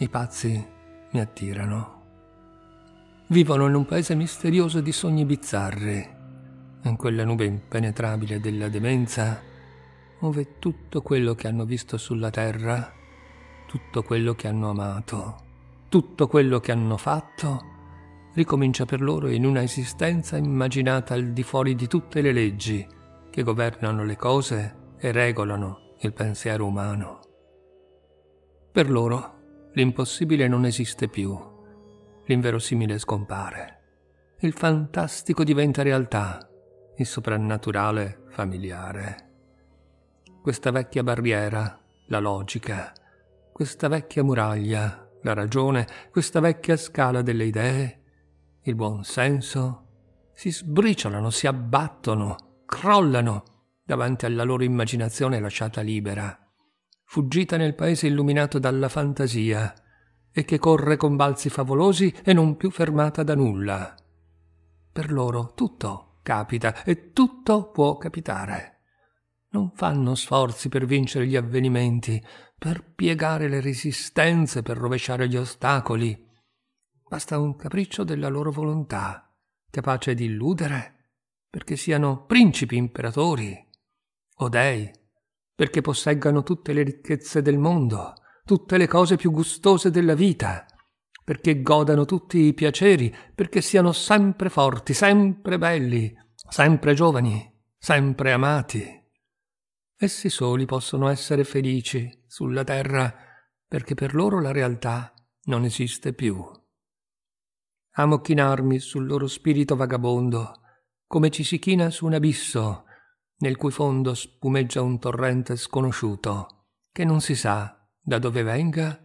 I pazzi mi attirano. Vivono in un paese misterioso di sogni bizzarri, in quella nube impenetrabile della demenza, ove tutto quello che hanno visto sulla terra, tutto quello che hanno amato, tutto quello che hanno fatto, ricomincia per loro in una esistenza immaginata al di fuori di tutte le leggi che governano le cose e regolano il pensiero umano. Per loro L'impossibile non esiste più. L'inverosimile scompare. Il fantastico diventa realtà. Il soprannaturale familiare. Questa vecchia barriera, la logica. Questa vecchia muraglia, la ragione, questa vecchia scala delle idee, il buon senso, si sbriciolano, si abbattono, crollano davanti alla loro immaginazione lasciata libera fuggita nel paese illuminato dalla fantasia e che corre con balzi favolosi e non più fermata da nulla. Per loro tutto capita e tutto può capitare. Non fanno sforzi per vincere gli avvenimenti, per piegare le resistenze, per rovesciare gli ostacoli. Basta un capriccio della loro volontà, capace di illudere, perché siano principi imperatori o dei perché posseggano tutte le ricchezze del mondo, tutte le cose più gustose della vita, perché godano tutti i piaceri, perché siano sempre forti, sempre belli, sempre giovani, sempre amati. Essi soli possono essere felici sulla terra, perché per loro la realtà non esiste più. Amo chinarmi sul loro spirito vagabondo, come ci si china su un abisso, nel cui fondo spumeggia un torrente sconosciuto, che non si sa da dove venga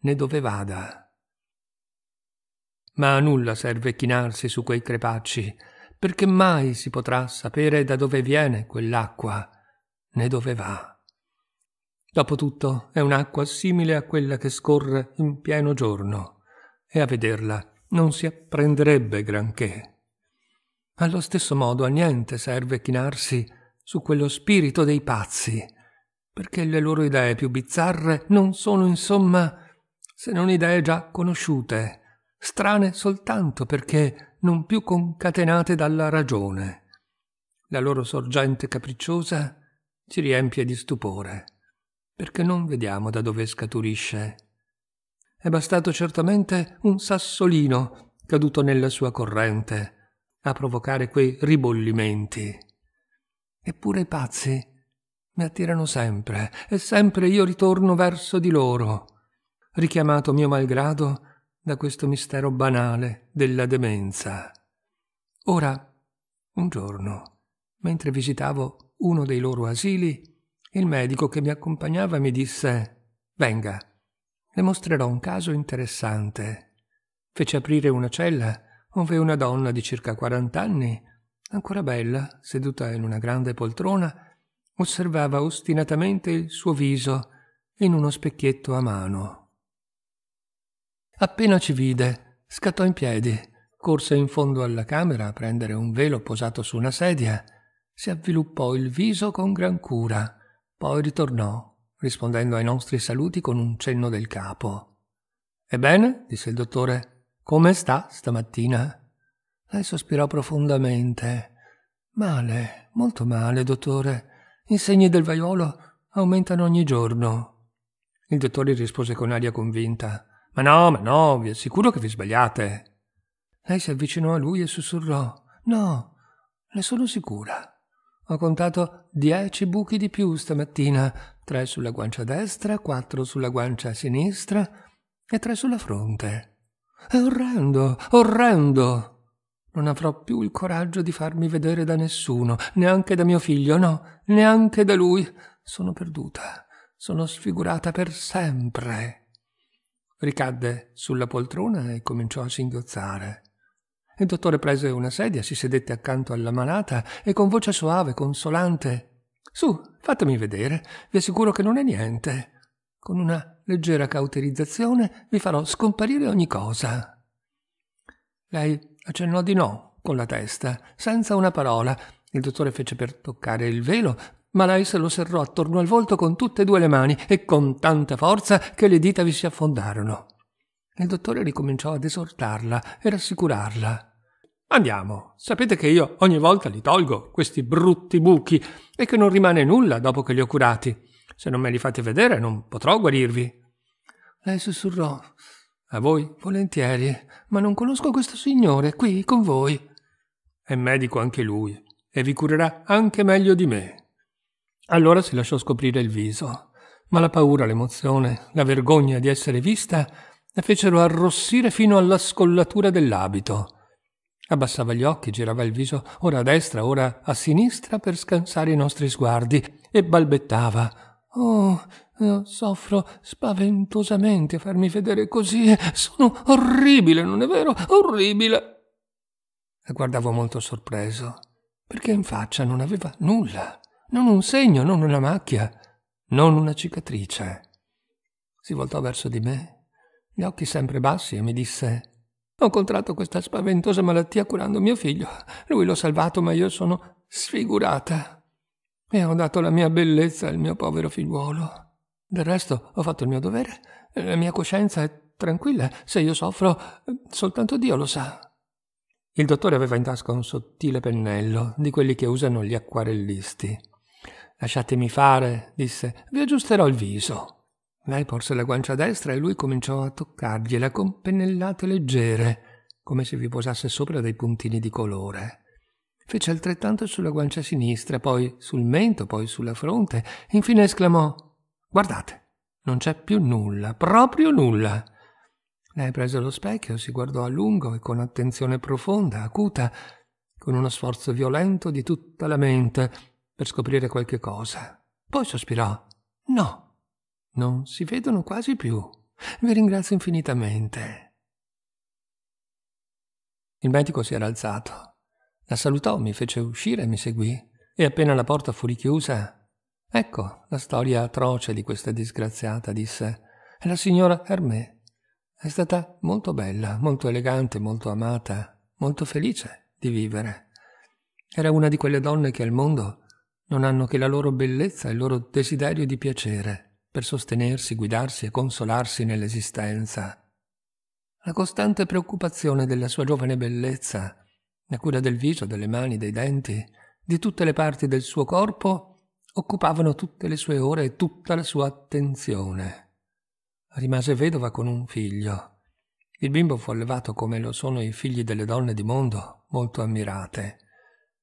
né dove vada. Ma a nulla serve chinarsi su quei crepacci, perché mai si potrà sapere da dove viene quell'acqua né dove va. Dopotutto è un'acqua simile a quella che scorre in pieno giorno, e a vederla non si apprenderebbe granché. Allo stesso modo a niente serve chinarsi su quello spirito dei pazzi, perché le loro idee più bizzarre non sono insomma se non idee già conosciute, strane soltanto perché non più concatenate dalla ragione. La loro sorgente capricciosa ci riempie di stupore, perché non vediamo da dove scaturisce. È bastato certamente un sassolino caduto nella sua corrente a provocare quei ribollimenti. Eppure i pazzi mi attirano sempre e sempre io ritorno verso di loro, richiamato mio malgrado da questo mistero banale della demenza. Ora, un giorno, mentre visitavo uno dei loro asili, il medico che mi accompagnava mi disse Venga, le mostrerò un caso interessante. Fece aprire una cella dove una donna di circa quarant'anni ancora bella, seduta in una grande poltrona, osservava ostinatamente il suo viso in uno specchietto a mano. Appena ci vide, scattò in piedi, corse in fondo alla camera a prendere un velo posato su una sedia, si avviluppò il viso con gran cura, poi ritornò, rispondendo ai nostri saluti con un cenno del capo. Ebbene, disse il dottore, come sta stamattina? Lei sospirò profondamente. Male, molto male, dottore. I segni del vaiolo aumentano ogni giorno. Il dottore rispose con aria convinta. Ma no, ma no, vi assicuro che vi sbagliate. Lei si avvicinò a lui e sussurrò. No, ne sono sicura. Ho contato dieci buchi di più stamattina, tre sulla guancia destra, quattro sulla guancia sinistra e tre sulla fronte. È orrendo, orrendo! Non avrò più il coraggio di farmi vedere da nessuno, neanche da mio figlio, no, neanche da lui. Sono perduta, sono sfigurata per sempre. Ricadde sulla poltrona e cominciò a singhiozzare. Il dottore prese una sedia, si sedette accanto alla malata e con voce soave, consolante, Su, fatemi vedere, vi assicuro che non è niente. Con una leggera cauterizzazione vi farò scomparire ogni cosa. Lei accennò di no con la testa, senza una parola. Il dottore fece per toccare il velo, ma lei se lo serrò attorno al volto con tutte e due le mani e con tanta forza che le dita vi si affondarono. Il dottore ricominciò ad esortarla e rassicurarla. Andiamo, sapete che io ogni volta li tolgo, questi brutti buchi, e che non rimane nulla dopo che li ho curati. Se non me li fate vedere non potrò guarirvi. Lei sussurrò a voi? Volentieri, ma non conosco questo signore qui con voi. È medico anche lui, e vi curerà anche meglio di me. Allora si lasciò scoprire il viso, ma la paura, l'emozione, la vergogna di essere vista la fecero arrossire fino alla scollatura dell'abito. Abbassava gli occhi, girava il viso ora a destra, ora a sinistra per scansare i nostri sguardi e balbettava. Oh, eh, soffro spaventosamente a farmi vedere così. Sono orribile, non è vero? Orribile. La guardavo molto sorpreso, perché in faccia non aveva nulla, non un segno, non una macchia, non una cicatrice. Si voltò verso di me, gli occhi sempre bassi, e mi disse Ho contratto questa spaventosa malattia curando mio figlio. Lui l'ho salvato, ma io sono sfigurata. E ho dato la mia bellezza al mio povero figliuolo. Del resto ho fatto il mio dovere, la mia coscienza è tranquilla, se io soffro soltanto Dio lo sa. Il dottore aveva in tasca un sottile pennello, di quelli che usano gli acquarellisti. Lasciatemi fare, disse, vi aggiusterò il viso. Lei porse la guancia destra e lui cominciò a toccargliela con pennellate leggere, come se vi posasse sopra dei puntini di colore. Fece altrettanto sulla guancia sinistra, poi sul mento, poi sulla fronte, infine esclamò Guardate, non c'è più nulla, proprio nulla. Lei prese lo specchio, si guardò a lungo e con attenzione profonda, acuta, con uno sforzo violento di tutta la mente per scoprire qualche cosa. Poi sospirò. No, non si vedono quasi più. Vi ringrazio infinitamente. Il medico si era alzato. La salutò, mi fece uscire e mi seguì. E appena la porta fu richiusa, Ecco la storia atroce di questa disgraziata, disse. È la signora Hermé. È stata molto bella, molto elegante, molto amata, molto felice di vivere. Era una di quelle donne che al mondo non hanno che la loro bellezza e il loro desiderio di piacere per sostenersi, guidarsi e consolarsi nell'esistenza. La costante preoccupazione della sua giovane bellezza, la cura del viso, delle mani, dei denti, di tutte le parti del suo corpo, occupavano tutte le sue ore e tutta la sua attenzione. Rimase vedova con un figlio. Il bimbo fu allevato come lo sono i figli delle donne di mondo, molto ammirate.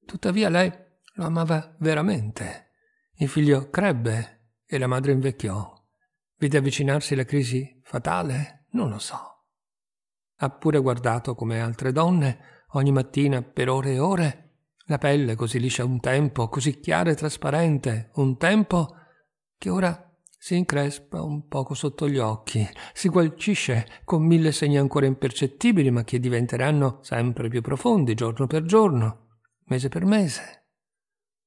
Tuttavia lei lo amava veramente. Il figlio crebbe e la madre invecchiò. Vide avvicinarsi la crisi fatale? Non lo so. Ha pure guardato come altre donne, ogni mattina per ore e ore, la pelle così liscia un tempo, così chiara e trasparente, un tempo che ora si increspa un poco sotto gli occhi, si gualcisce con mille segni ancora impercettibili, ma che diventeranno sempre più profondi giorno per giorno, mese per mese.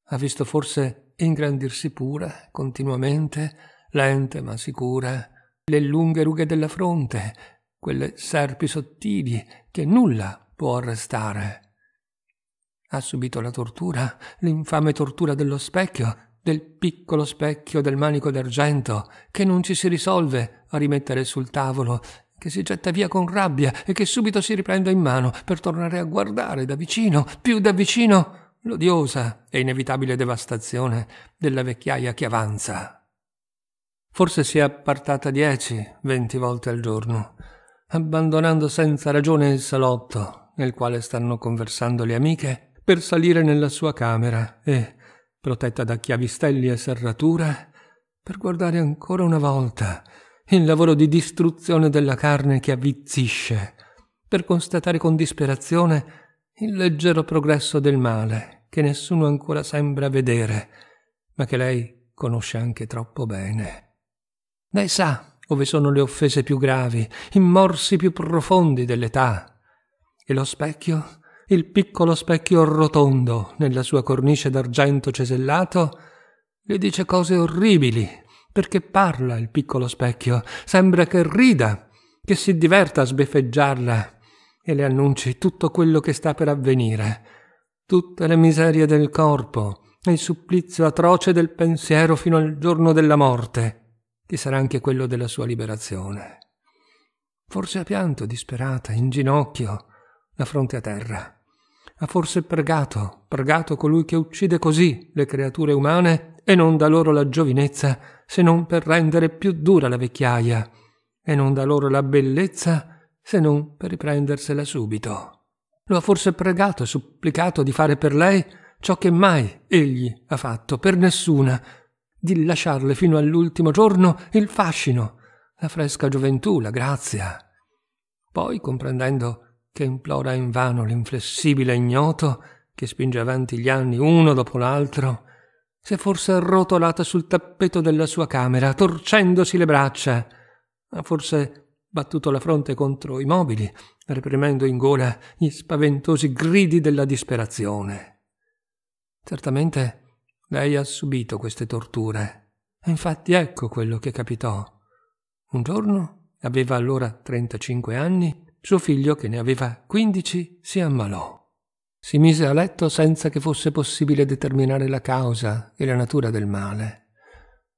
Ha visto forse ingrandirsi pura, continuamente, lente ma sicura, le lunghe rughe della fronte, quelle serpi sottili che nulla può arrestare. Ha subito la tortura, l'infame tortura dello specchio, del piccolo specchio del manico d'argento, che non ci si risolve a rimettere sul tavolo, che si getta via con rabbia e che subito si riprende in mano per tornare a guardare da vicino, più da vicino, l'odiosa e inevitabile devastazione della vecchiaia che avanza. Forse si è appartata dieci, venti volte al giorno, abbandonando senza ragione il salotto nel quale stanno conversando le amiche per salire nella sua camera e, protetta da chiavistelli e serratura, per guardare ancora una volta il lavoro di distruzione della carne che avvizzisce, per constatare con disperazione il leggero progresso del male che nessuno ancora sembra vedere, ma che lei conosce anche troppo bene. Lei sa ove sono le offese più gravi, i morsi più profondi dell'età. E lo specchio il piccolo specchio rotondo nella sua cornice d'argento cesellato gli dice cose orribili, perché parla il piccolo specchio, sembra che rida, che si diverta a sbeffeggiarla e le annunci tutto quello che sta per avvenire, tutte le miserie del corpo, e il supplizio atroce del pensiero fino al giorno della morte, che sarà anche quello della sua liberazione. Forse ha pianto disperata, in ginocchio, la fronte a terra. Ha forse pregato, pregato colui che uccide così le creature umane e non dà loro la giovinezza, se non per rendere più dura la vecchiaia, e non dà loro la bellezza, se non per riprendersela subito. Lo ha forse pregato e supplicato di fare per lei ciò che mai egli ha fatto per nessuna, di lasciarle fino all'ultimo giorno il fascino, la fresca gioventù, la grazia. Poi, comprendendo che implora invano l'inflessibile ignoto che spinge avanti gli anni uno dopo l'altro, si è forse arrotolata sul tappeto della sua camera, torcendosi le braccia, ha forse battuto la fronte contro i mobili, reprimendo in gola gli spaventosi gridi della disperazione. Certamente lei ha subito queste torture. E infatti ecco quello che capitò. Un giorno, aveva allora 35 anni, suo figlio, che ne aveva 15, si ammalò. Si mise a letto senza che fosse possibile determinare la causa e la natura del male.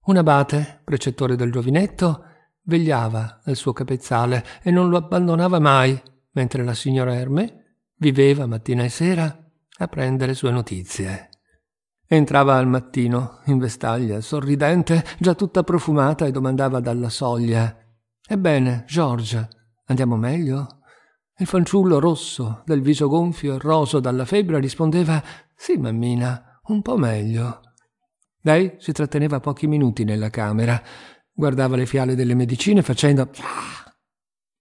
Un abate, precettore del giovinetto, vegliava al suo capezzale e non lo abbandonava mai, mentre la signora Hermé viveva mattina e sera a prendere sue notizie. Entrava al mattino, in vestaglia, sorridente, già tutta profumata, e domandava dalla soglia Ebbene, Giorgia, Andiamo meglio? Il fanciullo rosso, del viso gonfio e roso dalla febbre, rispondeva Sì, mammina, un po' meglio. Lei si tratteneva pochi minuti nella camera, guardava le fiale delle medicine facendo ah!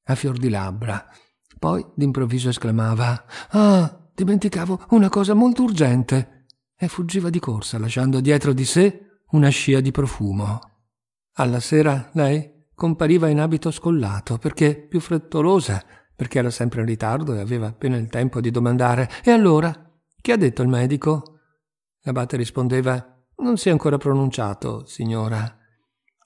a fior di labbra. Poi d'improvviso esclamava Ah, dimenticavo una cosa molto urgente e fuggiva di corsa lasciando dietro di sé una scia di profumo. Alla sera lei compariva in abito scollato, perché più frettolosa, perché era sempre in ritardo e aveva appena il tempo di domandare. E allora? Che ha detto il medico? L'abate rispondeva Non si è ancora pronunciato, signora.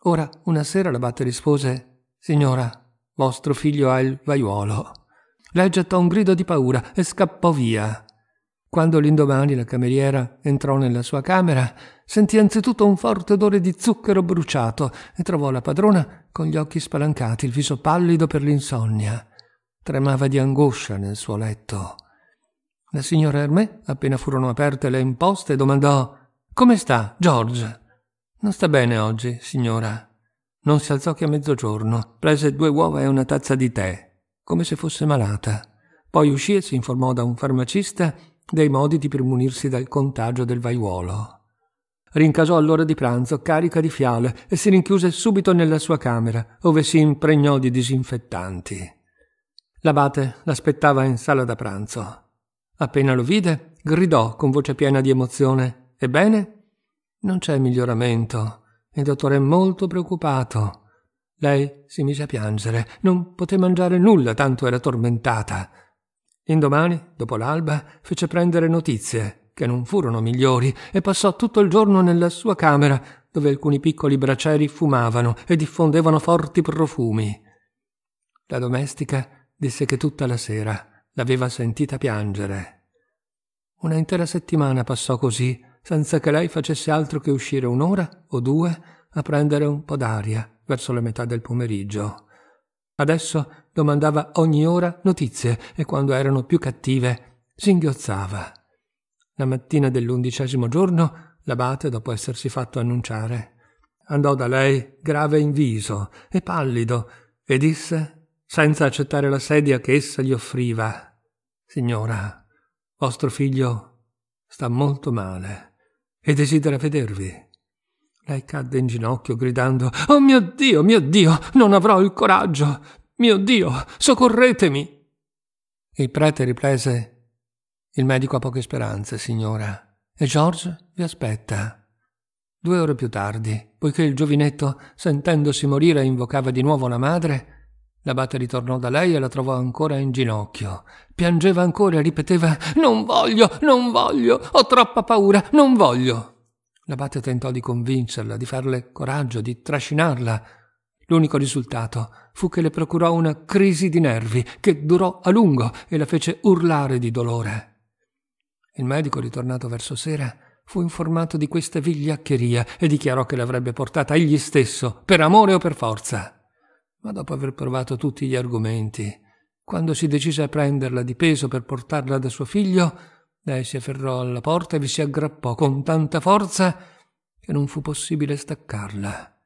Ora, una sera l'abate rispose Signora, vostro figlio ha il vaiuolo. Lei gettò un grido di paura e scappò via. Quando l'indomani la cameriera entrò nella sua camera, sentì anzitutto un forte odore di zucchero bruciato e trovò la padrona con gli occhi spalancati, il viso pallido per l'insonnia. Tremava di angoscia nel suo letto. La signora Hermé, appena furono aperte le imposte, domandò Come sta, George? Non sta bene oggi, signora. Non si alzò che a mezzogiorno, prese due uova e una tazza di tè, come se fosse malata. Poi uscì e si informò da un farmacista dei modi di premunirsi dal contagio del vaiuolo. Rincasò all'ora di pranzo carica di fiale e si rinchiuse subito nella sua camera, ove si impregnò di disinfettanti. L'abate l'aspettava in sala da pranzo. Appena lo vide, gridò con voce piena di emozione: Ebbene? Non c'è miglioramento. Il dottore è molto preoccupato. Lei si mise a piangere, non poté mangiare nulla, tanto era tormentata. Indomani, dopo l'alba, fece prendere notizie, che non furono migliori, e passò tutto il giorno nella sua camera, dove alcuni piccoli bracieri fumavano e diffondevano forti profumi. La domestica disse che tutta la sera l'aveva sentita piangere. Una intera settimana passò così, senza che lei facesse altro che uscire un'ora o due a prendere un po' d'aria verso la metà del pomeriggio. Adesso domandava ogni ora notizie e quando erano più cattive singhiozzava. La mattina dell'undicesimo giorno l'abate, dopo essersi fatto annunciare, andò da lei grave in viso e pallido e disse, senza accettare la sedia che essa gli offriva, Signora, vostro figlio sta molto male e desidera vedervi. Lei cadde in ginocchio gridando Oh mio Dio, mio Dio, non avrò il coraggio. Mio Dio, soccorretemi. Il prete riprese Il medico ha poche speranze, signora, e George vi aspetta. Due ore più tardi, poiché il giovinetto, sentendosi morire, invocava di nuovo la madre, L'abate ritornò da lei e la trovò ancora in ginocchio. Piangeva ancora e ripeteva Non voglio, non voglio, ho troppa paura, non voglio. L'abate tentò di convincerla, di farle coraggio, di trascinarla. L'unico risultato fu che le procurò una crisi di nervi che durò a lungo e la fece urlare di dolore. Il medico, ritornato verso sera, fu informato di questa vigliaccheria e dichiarò che l'avrebbe portata egli stesso, per amore o per forza. Ma dopo aver provato tutti gli argomenti, quando si decise a prenderla di peso per portarla da suo figlio, lei si afferrò alla porta e vi si aggrappò con tanta forza che non fu possibile staccarla.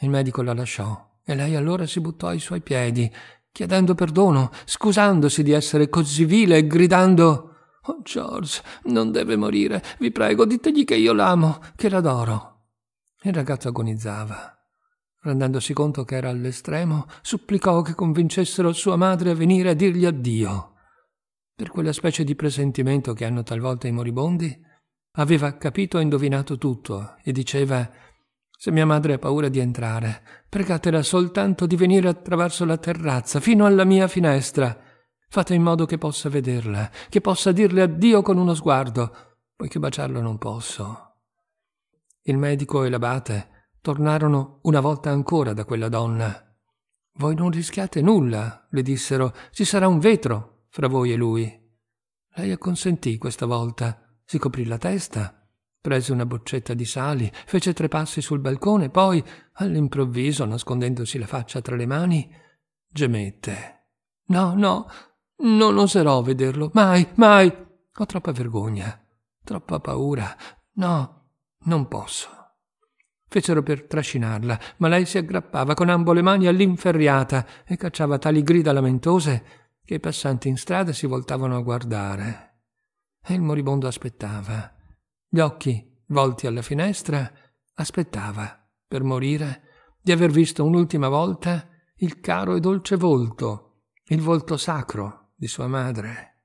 Il medico la lasciò e lei allora si buttò ai suoi piedi, chiedendo perdono, scusandosi di essere così vile e gridando Oh George, non deve morire, vi prego, ditegli che io l'amo, che l'adoro. Il ragazzo agonizzava. Rendendosi conto che era all'estremo, supplicò che convincessero sua madre a venire a dirgli addio per quella specie di presentimento che hanno talvolta i moribondi, aveva capito e indovinato tutto e diceva se mia madre ha paura di entrare, pregatela soltanto di venire attraverso la terrazza fino alla mia finestra. Fate in modo che possa vederla, che possa dirle addio con uno sguardo, poiché baciarla non posso. Il medico e l'abate tornarono una volta ancora da quella donna. Voi non rischiate nulla, le dissero, ci sarà un vetro fra voi e lui. Lei acconsentì questa volta, si coprì la testa, prese una boccetta di sali, fece tre passi sul balcone, poi, all'improvviso, nascondendosi la faccia tra le mani, gemette. No, no, non oserò vederlo, mai, mai. Ho troppa vergogna, troppa paura. No, non posso. Fecero per trascinarla, ma lei si aggrappava con ambo le mani all'inferriata e cacciava tali grida lamentose che i passanti in strada si voltavano a guardare. E il moribondo aspettava. Gli occhi volti alla finestra, aspettava, per morire, di aver visto un'ultima volta il caro e dolce volto, il volto sacro di sua madre.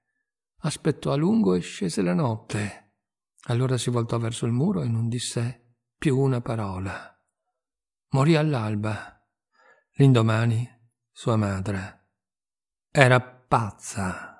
Aspettò a lungo e scese la notte. Allora si voltò verso il muro e non disse più una parola. Morì all'alba. L'indomani sua madre era pazza.